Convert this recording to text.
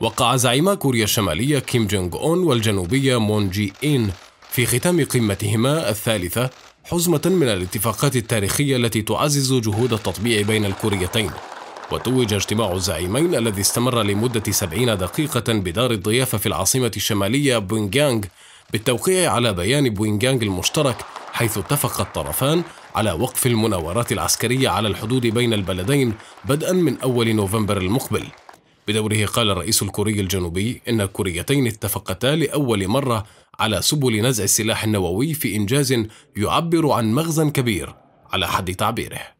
وقع زعيما كوريا الشمالية كيم جونغ أون والجنوبية مون جي إن في ختام قمتهما الثالثة حزمة من الاتفاقات التاريخية التي تعزز جهود التطبيع بين الكوريتين وتوج اجتماع الزعيمين الذي استمر لمدة 70 دقيقة بدار الضيافة في العاصمة الشمالية بوينغيانغ بالتوقيع على بيان بوينغيانغ المشترك حيث اتفق الطرفان على وقف المناورات العسكرية على الحدود بين البلدين بدءا من أول نوفمبر المقبل بدوره قال الرئيس الكوري الجنوبي إن الكوريتين اتفقتا لأول مرة على سبل نزع السلاح النووي في إنجاز يعبر عن مغزى كبير على حد تعبيره